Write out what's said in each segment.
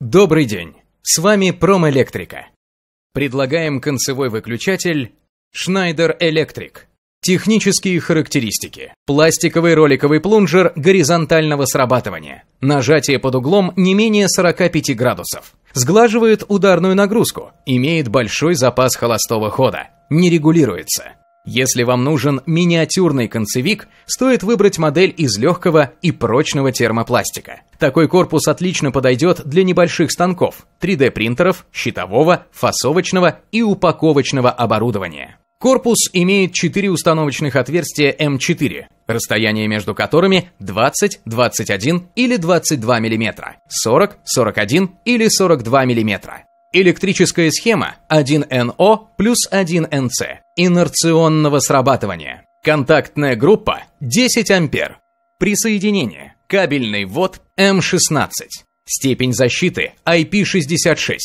Добрый день! С вами Промэлектрика. Предлагаем концевой выключатель Schneider Electric. Технические характеристики. Пластиковый роликовый плунжер горизонтального срабатывания. Нажатие под углом не менее 45 градусов. Сглаживает ударную нагрузку. Имеет большой запас холостого хода. Не регулируется. Если вам нужен миниатюрный концевик, стоит выбрать модель из легкого и прочного термопластика. Такой корпус отлично подойдет для небольших станков, 3D-принтеров, щитового, фасовочного и упаковочного оборудования. Корпус имеет 4 установочных отверстия М4, эм расстояние между которыми 20, 21 или 22 мм, 40, 41 или 42 мм. Электрическая схема 1НО плюс 1НЦ инерционного срабатывания. Контактная группа 10 ампер. Присоединение. Кабельный ввод М16. Степень защиты IP66.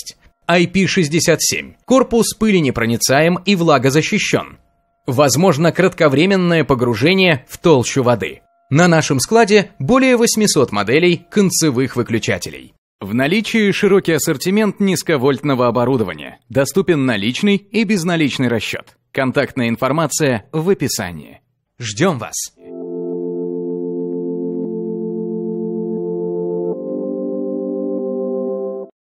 IP67. Корпус пыли непроницаем и влагозащищен. Возможно кратковременное погружение в толщу воды. На нашем складе более 800 моделей концевых выключателей. В наличии широкий ассортимент низковольтного оборудования, доступен наличный и безналичный расчет. Контактная информация в описании. Ждем вас!